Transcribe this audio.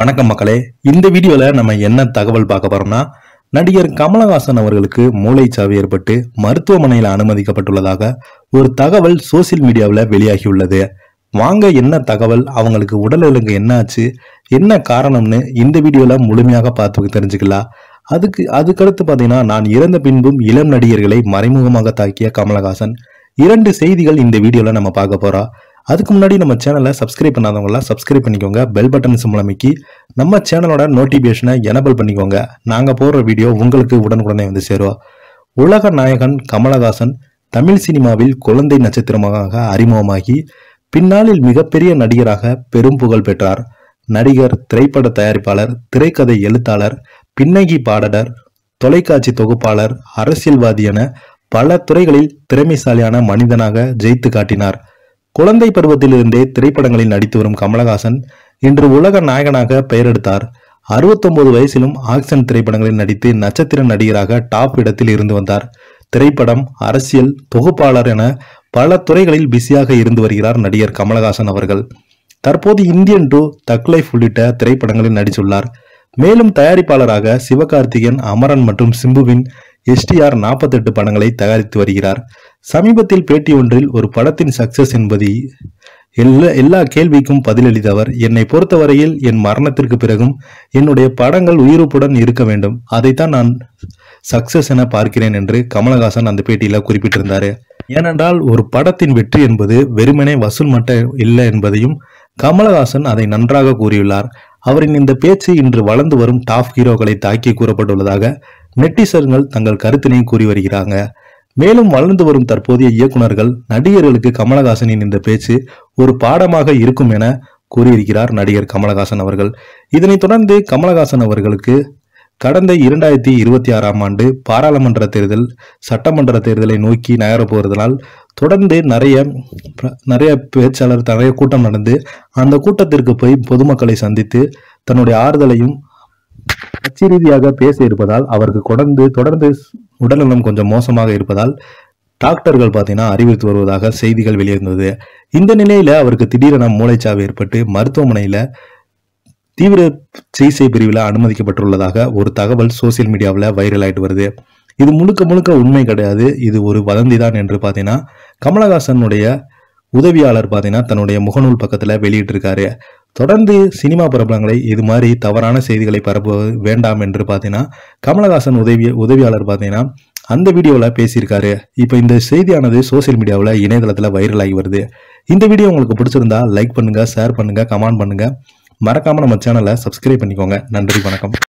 வணக்கம் மக்களே இந்த வீடியோவில் நம்ம என்ன தகவல் பார்க்க போறோம்னா நடிகர் கமலஹாசன் அவர்களுக்கு மூளைச்சாவு ஏற்பட்டு மருத்துவமனையில் அனுமதிக்கப்பட்டுள்ளதாக ஒரு தகவல் சோசியல் மீடியாவில் வெளியாகியுள்ளது வாங்க என்ன தகவல் அவங்களுக்கு உடல் ஒழுங்கு என்ன ஆச்சு என்ன காரணம்னு இந்த வீடியோவில் முழுமையாக பார்த்து தெரிஞ்சுக்கலாம் அதுக்கு அதுக்கடுத்து பார்த்தீங்கன்னா நான் இறந்த பின்பும் இளம் நடிகர்களை மறைமுகமாக தாக்கிய கமலஹாசன் இரண்டு செய்திகள் இந்த வீடியோவில் நம்ம பார்க்க போகிறோம் அதுக்கு முன்னாடி நம்ம சேனலை சப்ஸ்கிரைப் பண்ணாதவங்களாம் சப்ஸ்கிரைப் பண்ணிக்கோங்க பெல் பட்டன் சிம்பளமிக்கி நம்ம சேனலோட நோட்டிஃபிகேஷனை எனபிள் பண்ணிக்கோங்க நாங்கள் போடுற வீடியோ உங்களுக்கு உடனுக்குடனே வந்து சேரும் உலக நாயகன் கமலஹாசன் தமிழ் சினிமாவில் குழந்தை நட்சத்திரமாக அறிமுகமாகி பின்னாளில் மிகப்பெரிய நடிகராக பெரும் புகழ் பெற்றார் நடிகர் திரைப்பட தயாரிப்பாளர் திரைக்கதை எழுத்தாளர் பின்னகி பாடடர் தொலைக்காட்சி தொகுப்பாளர் அரசியல்வாதி என பல துறைகளில் திறமைசாலியான மனிதனாக ஜெயித்து காட்டினார் குழந்தை பருவத்திலிருந்தே திரைப்படங்களில் நடித்து வரும் கமலஹாசன் இன்று உலக நாயகனாக பெயர் எடுத்தார் அறுபத்தொன்பது வயசிலும் ஆக்சன் திரைப்படங்களில் நடித்து நட்சத்திர நடிகராக டாப் இடத்தில் இருந்து வந்தார் திரைப்படம் அரசியல் தொகுப்பாளர் என பல துறைகளில் பிஸியாக இருந்து வருகிறார் நடிகர் கமலஹாசன் அவர்கள் தற்போது இந்தியன் டூ தக் லைஃப் உள்ளிட்ட திரைப்படங்களில் நடித்துள்ளார் மேலும் தயாரிப்பாளராக சிவகார்த்திகேயன் அமரன் மற்றும் சிம்புவின் எஸ்டிஆர் நாற்பத்தெட்டு படங்களை தயாரித்து வருகிறார் சமீபத்தில் பேட்டி ஒன்றில் ஒரு படத்தின் சக்சஸ் என்பது எல்லா எல்லா கேள்விக்கும் பதிலளித்தவர் என்னை பொறுத்தவரையில் என் மரணத்திற்கு பிறகும் என்னுடைய படங்கள் உயிருப்புடன் இருக்க வேண்டும் அதைத்தான் நான் சக்சஸ் என பார்க்கிறேன் என்று கமலஹாசன் அந்த பேட்டியில் குறிப்பிட்டிருந்தார் ஏனென்றால் ஒரு படத்தின் வெற்றி என்பது வெறுமனே வசூல் மட்டும் இல்லை என்பதையும் கமலஹாசன் அதை நன்றாக கூறியுள்ளார் அவரின் இந்த பேச்சு இன்று வளர்ந்து வரும் டாப் ஹீரோக்களை தாக்கி கூறப்பட்டுள்ளதாக நெட்டிசர்கள் தங்கள் கருத்தினை கூறி வருகிறாங்க மேலும் வளர்ந்து வரும் தற்போதைய இயக்குநர்கள் நடிகர்களுக்கு கமலஹாசனின் இந்த பேச்சு ஒரு பாடமாக இருக்கும் என கூறியிருக்கிறார் நடிகர் கமலஹாசன் அவர்கள் இதனைத் தொடர்ந்து கமலஹாசன் அவர்களுக்கு கடந்த இரண்டாயிரத்தி இருபத்தி ஆறாம் ஆண்டு பாராளுமன்ற தேர்தல் சட்டமன்ற தேர்தலை நோக்கி நகரப்போவதனால் தொடர்ந்து நிறைய நிறைய பேச்சாளர் நிறைய கூட்டம் நடந்து அந்த கூட்டத்திற்கு போய் பொதுமக்களை சந்தித்து தன்னுடைய ஆறுதலையும் கட்சி ரீதியாக பேச இருப்பதால் அவருக்கு தொடர்ந்து தொடர்ந்து உடல்நலம் கொஞ்சம் மோசமாக இருப்பதால் டாக்டர்கள் பார்த்தீங்கன்னா அறிவித்து வருவதாக செய்திகள் வெளியிருந்தது இந்த நிலையில அவருக்கு திடீரென மூளைச்சாவு ஏற்பட்டு மருத்துவமனையில தீவிர சிகிச்சை பிரிவில் அனுமதிக்கப்பட்டுள்ளதாக ஒரு தகவல் சோசியல் மீடியாவில் வைரல் ஆயிட்டு வருது இது முழுக்க முழுக்க உண்மை கிடையாது இது ஒரு வதந்தி தான் என்று பார்த்தீங்கன்னா கமலஹாசனுடைய உதவியாளர் பார்த்தீங்கன்னா தன்னுடைய முகநூல் பக்கத்தில் வெளியிட்டிருக்காரு தொடர்ந்து சினிமா பிரபலங்களை இது மாதிரி தவறான செய்திகளை பரப்புவது வேண்டாம் என்று பார்த்தீங்கன்னா கமலஹாசன் உதவி உதவியாளர் பார்த்தீங்கன்னா அந்த வீடியோவில் பேசியிருக்காரு இப்போ இந்த செய்தியானது சோசியல் மீடியாவில் இணையதளத்தில் வைரலாகி வருது இந்த வீடியோ உங்களுக்கு பிடிச்சிருந்தா லைக் பண்ணுங்கள் ஷேர் பண்ணுங்கள் கமெண்ட் பண்ணுங்கள் மறக்காமல் நம்ம சேனலை சப்ஸ்கிரைப் பண்ணிக்கோங்க நன்றி வணக்கம்